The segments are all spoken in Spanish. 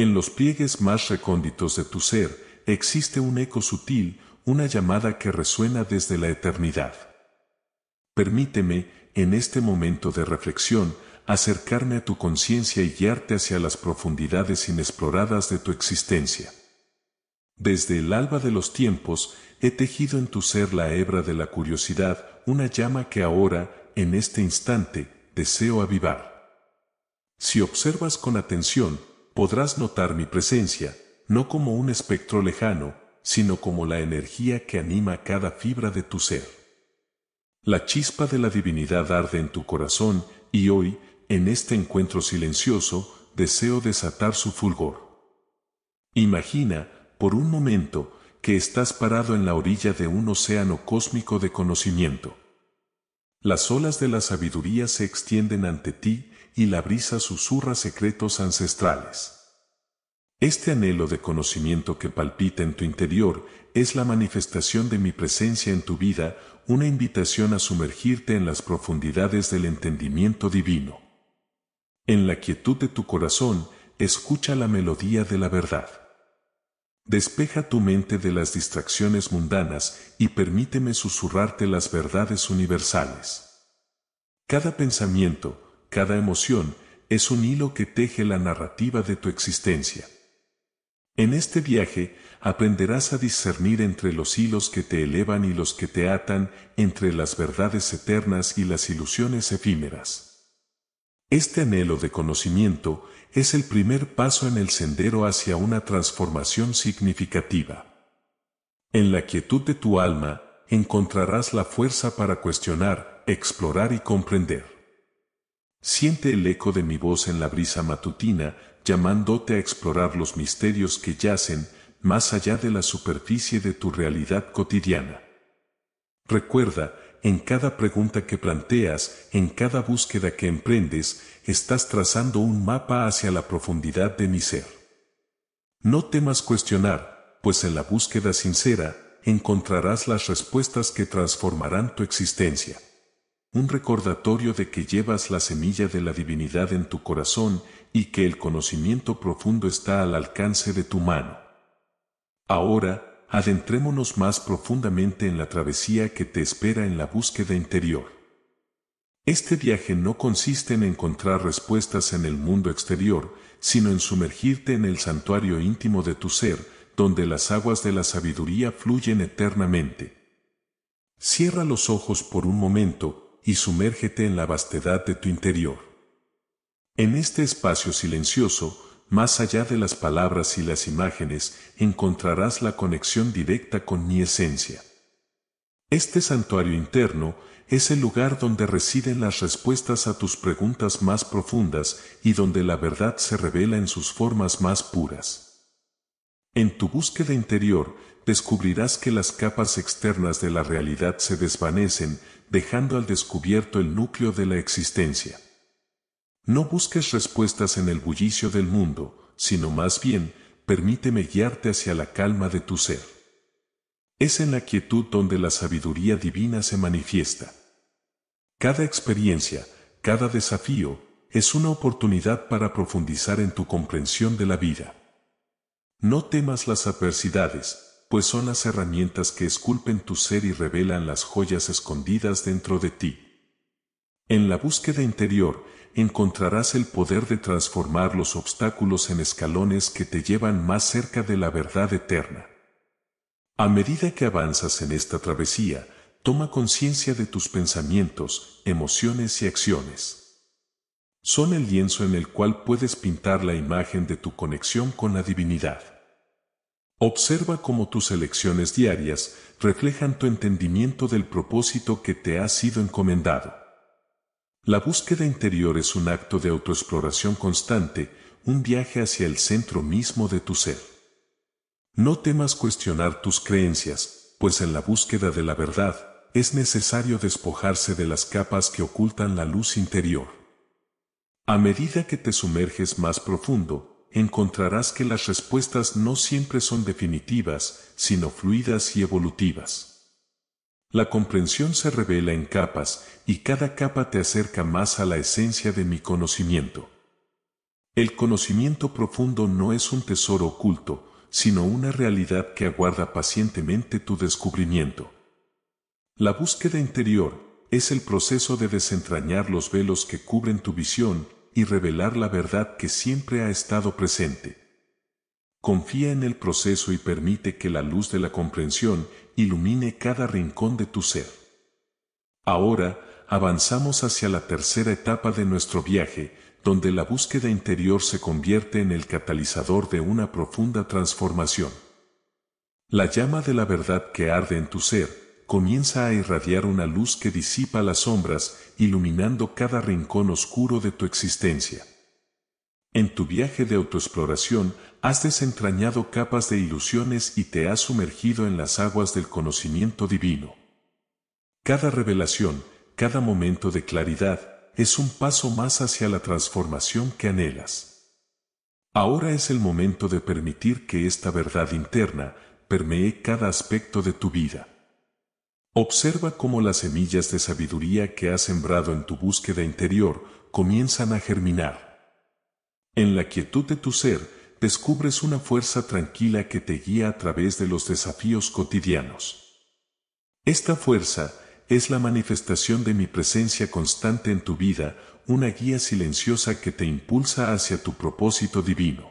En los pliegues más recónditos de tu ser, existe un eco sutil, una llamada que resuena desde la eternidad. Permíteme, en este momento de reflexión, acercarme a tu conciencia y guiarte hacia las profundidades inexploradas de tu existencia. Desde el alba de los tiempos, he tejido en tu ser la hebra de la curiosidad, una llama que ahora, en este instante, deseo avivar. Si observas con atención, podrás notar mi presencia, no como un espectro lejano, sino como la energía que anima cada fibra de tu ser. La chispa de la divinidad arde en tu corazón y hoy, en este encuentro silencioso, deseo desatar su fulgor. Imagina, por un momento, que estás parado en la orilla de un océano cósmico de conocimiento. Las olas de la sabiduría se extienden ante ti y la brisa susurra secretos ancestrales. Este anhelo de conocimiento que palpita en tu interior es la manifestación de mi presencia en tu vida, una invitación a sumergirte en las profundidades del entendimiento divino. En la quietud de tu corazón, escucha la melodía de la verdad. Despeja tu mente de las distracciones mundanas y permíteme susurrarte las verdades universales. Cada pensamiento, cada emoción es un hilo que teje la narrativa de tu existencia. En este viaje aprenderás a discernir entre los hilos que te elevan y los que te atan, entre las verdades eternas y las ilusiones efímeras. Este anhelo de conocimiento es el primer paso en el sendero hacia una transformación significativa. En la quietud de tu alma, encontrarás la fuerza para cuestionar, explorar y comprender. Siente el eco de mi voz en la brisa matutina, llamándote a explorar los misterios que yacen más allá de la superficie de tu realidad cotidiana. Recuerda, en cada pregunta que planteas, en cada búsqueda que emprendes, estás trazando un mapa hacia la profundidad de mi ser. No temas cuestionar, pues en la búsqueda sincera, encontrarás las respuestas que transformarán tu existencia un recordatorio de que llevas la semilla de la divinidad en tu corazón y que el conocimiento profundo está al alcance de tu mano. Ahora, adentrémonos más profundamente en la travesía que te espera en la búsqueda interior. Este viaje no consiste en encontrar respuestas en el mundo exterior, sino en sumergirte en el santuario íntimo de tu ser, donde las aguas de la sabiduría fluyen eternamente. Cierra los ojos por un momento y sumérgete en la vastedad de tu interior. En este espacio silencioso, más allá de las palabras y las imágenes, encontrarás la conexión directa con mi esencia. Este santuario interno es el lugar donde residen las respuestas a tus preguntas más profundas y donde la verdad se revela en sus formas más puras. En tu búsqueda interior descubrirás que las capas externas de la realidad se desvanecen, dejando al descubierto el núcleo de la existencia. No busques respuestas en el bullicio del mundo, sino más bien, permíteme guiarte hacia la calma de tu ser. Es en la quietud donde la sabiduría divina se manifiesta. Cada experiencia, cada desafío, es una oportunidad para profundizar en tu comprensión de la vida. No temas las adversidades, pues son las herramientas que esculpen tu ser y revelan las joyas escondidas dentro de ti. En la búsqueda interior, encontrarás el poder de transformar los obstáculos en escalones que te llevan más cerca de la verdad eterna. A medida que avanzas en esta travesía, toma conciencia de tus pensamientos, emociones y acciones. Son el lienzo en el cual puedes pintar la imagen de tu conexión con la divinidad. Observa cómo tus elecciones diarias reflejan tu entendimiento del propósito que te ha sido encomendado. La búsqueda interior es un acto de autoexploración constante, un viaje hacia el centro mismo de tu ser. No temas cuestionar tus creencias, pues en la búsqueda de la verdad, es necesario despojarse de las capas que ocultan la luz interior. A medida que te sumerges más profundo, encontrarás que las respuestas no siempre son definitivas, sino fluidas y evolutivas. La comprensión se revela en capas, y cada capa te acerca más a la esencia de mi conocimiento. El conocimiento profundo no es un tesoro oculto, sino una realidad que aguarda pacientemente tu descubrimiento. La búsqueda interior es el proceso de desentrañar los velos que cubren tu visión y revelar la verdad que siempre ha estado presente. Confía en el proceso y permite que la luz de la comprensión ilumine cada rincón de tu ser. Ahora, avanzamos hacia la tercera etapa de nuestro viaje, donde la búsqueda interior se convierte en el catalizador de una profunda transformación. La llama de la verdad que arde en tu ser, comienza a irradiar una luz que disipa las sombras, iluminando cada rincón oscuro de tu existencia. En tu viaje de autoexploración, has desentrañado capas de ilusiones y te has sumergido en las aguas del conocimiento divino. Cada revelación, cada momento de claridad, es un paso más hacia la transformación que anhelas. Ahora es el momento de permitir que esta verdad interna permee cada aspecto de tu vida. Observa cómo las semillas de sabiduría que has sembrado en tu búsqueda interior comienzan a germinar. En la quietud de tu ser, descubres una fuerza tranquila que te guía a través de los desafíos cotidianos. Esta fuerza es la manifestación de mi presencia constante en tu vida, una guía silenciosa que te impulsa hacia tu propósito divino.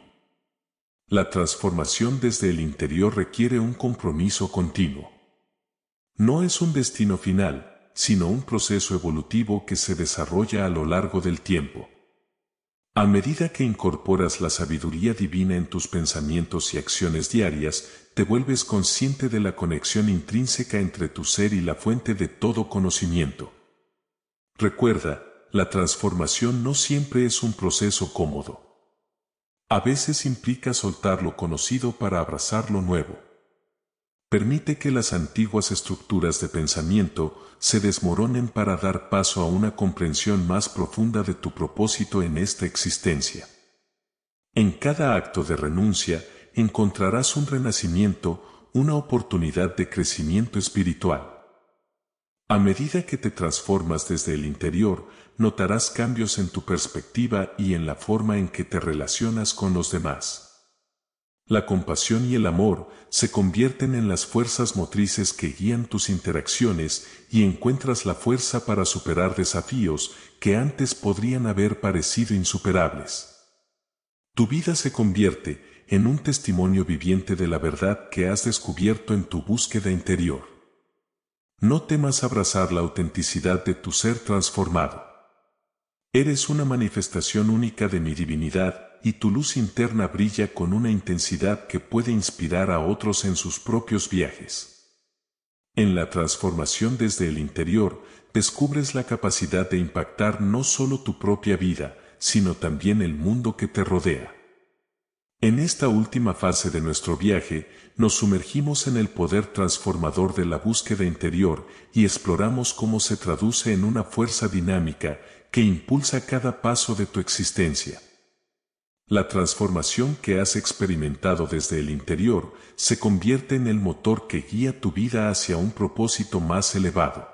La transformación desde el interior requiere un compromiso continuo. No es un destino final, sino un proceso evolutivo que se desarrolla a lo largo del tiempo. A medida que incorporas la sabiduría divina en tus pensamientos y acciones diarias, te vuelves consciente de la conexión intrínseca entre tu ser y la fuente de todo conocimiento. Recuerda, la transformación no siempre es un proceso cómodo. A veces implica soltar lo conocido para abrazar lo nuevo permite que las antiguas estructuras de pensamiento se desmoronen para dar paso a una comprensión más profunda de tu propósito en esta existencia. En cada acto de renuncia encontrarás un renacimiento, una oportunidad de crecimiento espiritual. A medida que te transformas desde el interior, notarás cambios en tu perspectiva y en la forma en que te relacionas con los demás. La compasión y el amor se convierten en las fuerzas motrices que guían tus interacciones y encuentras la fuerza para superar desafíos que antes podrían haber parecido insuperables. Tu vida se convierte en un testimonio viviente de la verdad que has descubierto en tu búsqueda interior. No temas abrazar la autenticidad de tu ser transformado. Eres una manifestación única de mi divinidad y tu luz interna brilla con una intensidad que puede inspirar a otros en sus propios viajes. En la transformación desde el interior, descubres la capacidad de impactar no solo tu propia vida, sino también el mundo que te rodea. En esta última fase de nuestro viaje, nos sumergimos en el poder transformador de la búsqueda interior y exploramos cómo se traduce en una fuerza dinámica que impulsa cada paso de tu existencia. La transformación que has experimentado desde el interior se convierte en el motor que guía tu vida hacia un propósito más elevado.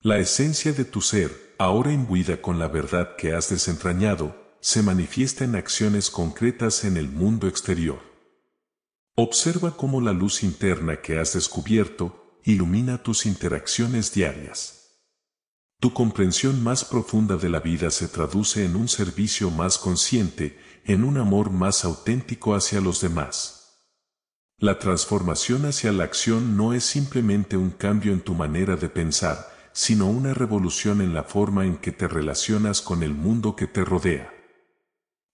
La esencia de tu ser, ahora imbuida con la verdad que has desentrañado, se manifiesta en acciones concretas en el mundo exterior. Observa cómo la luz interna que has descubierto ilumina tus interacciones diarias. Tu comprensión más profunda de la vida se traduce en un servicio más consciente, en un amor más auténtico hacia los demás. La transformación hacia la acción no es simplemente un cambio en tu manera de pensar, sino una revolución en la forma en que te relacionas con el mundo que te rodea.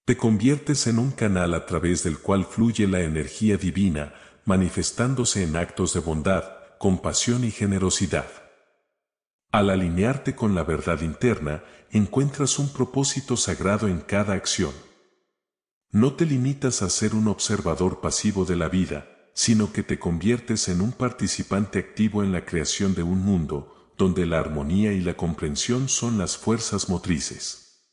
Te conviertes en un canal a través del cual fluye la energía divina, manifestándose en actos de bondad, compasión y generosidad. Al alinearte con la verdad interna, encuentras un propósito sagrado en cada acción. No te limitas a ser un observador pasivo de la vida, sino que te conviertes en un participante activo en la creación de un mundo, donde la armonía y la comprensión son las fuerzas motrices.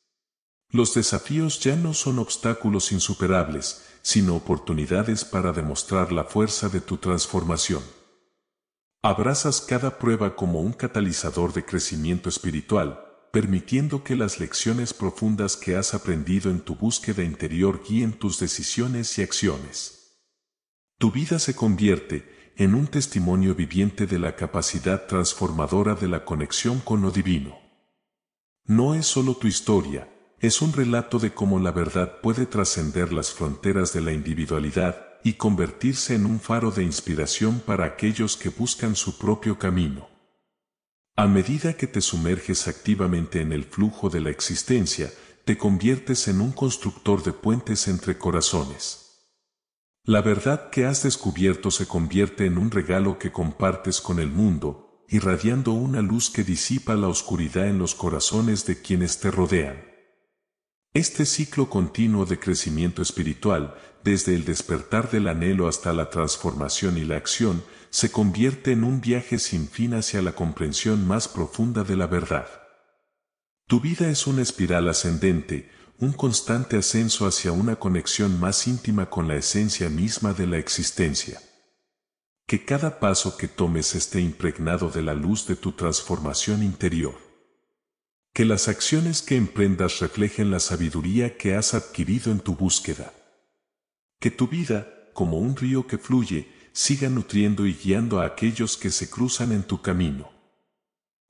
Los desafíos ya no son obstáculos insuperables, sino oportunidades para demostrar la fuerza de tu transformación. Abrazas cada prueba como un catalizador de crecimiento espiritual, permitiendo que las lecciones profundas que has aprendido en tu búsqueda interior guíen tus decisiones y acciones. Tu vida se convierte en un testimonio viviente de la capacidad transformadora de la conexión con lo divino. No es solo tu historia, es un relato de cómo la verdad puede trascender las fronteras de la individualidad y convertirse en un faro de inspiración para aquellos que buscan su propio camino. A medida que te sumerges activamente en el flujo de la existencia, te conviertes en un constructor de puentes entre corazones. La verdad que has descubierto se convierte en un regalo que compartes con el mundo, irradiando una luz que disipa la oscuridad en los corazones de quienes te rodean. Este ciclo continuo de crecimiento espiritual, desde el despertar del anhelo hasta la transformación y la acción, se convierte en un viaje sin fin hacia la comprensión más profunda de la verdad. Tu vida es una espiral ascendente, un constante ascenso hacia una conexión más íntima con la esencia misma de la existencia. Que cada paso que tomes esté impregnado de la luz de tu transformación interior que las acciones que emprendas reflejen la sabiduría que has adquirido en tu búsqueda. Que tu vida, como un río que fluye, siga nutriendo y guiando a aquellos que se cruzan en tu camino.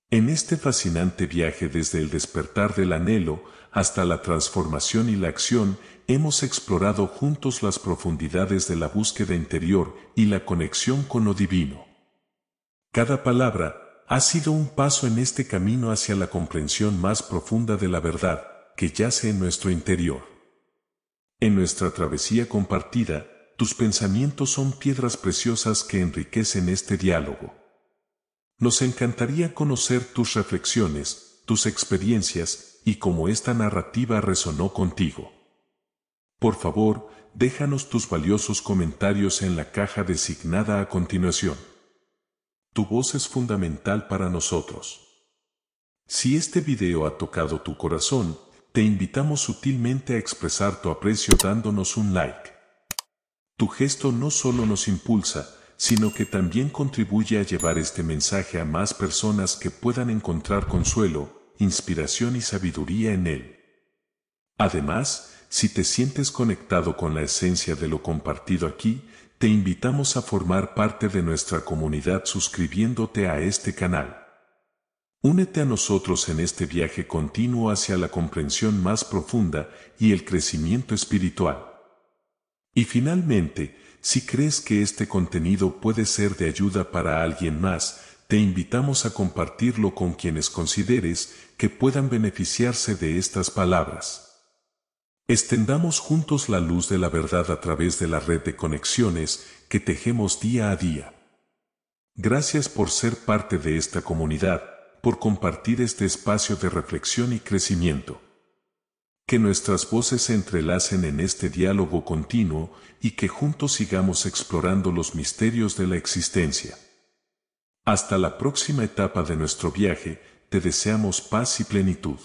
En este fascinante viaje desde el despertar del anhelo hasta la transformación y la acción, hemos explorado juntos las profundidades de la búsqueda interior y la conexión con lo divino. Cada palabra, ha sido un paso en este camino hacia la comprensión más profunda de la verdad, que yace en nuestro interior. En nuestra travesía compartida, tus pensamientos son piedras preciosas que enriquecen este diálogo. Nos encantaría conocer tus reflexiones, tus experiencias y cómo esta narrativa resonó contigo. Por favor, déjanos tus valiosos comentarios en la caja designada a continuación. Tu voz es fundamental para nosotros. Si este video ha tocado tu corazón, te invitamos sutilmente a expresar tu aprecio dándonos un like. Tu gesto no solo nos impulsa, sino que también contribuye a llevar este mensaje a más personas que puedan encontrar consuelo, inspiración y sabiduría en él. Además, si te sientes conectado con la esencia de lo compartido aquí, te invitamos a formar parte de nuestra comunidad suscribiéndote a este canal. Únete a nosotros en este viaje continuo hacia la comprensión más profunda y el crecimiento espiritual. Y finalmente, si crees que este contenido puede ser de ayuda para alguien más, te invitamos a compartirlo con quienes consideres que puedan beneficiarse de estas palabras. Extendamos juntos la luz de la verdad a través de la red de conexiones que tejemos día a día. Gracias por ser parte de esta comunidad, por compartir este espacio de reflexión y crecimiento. Que nuestras voces se entrelacen en este diálogo continuo y que juntos sigamos explorando los misterios de la existencia. Hasta la próxima etapa de nuestro viaje, te deseamos paz y plenitud.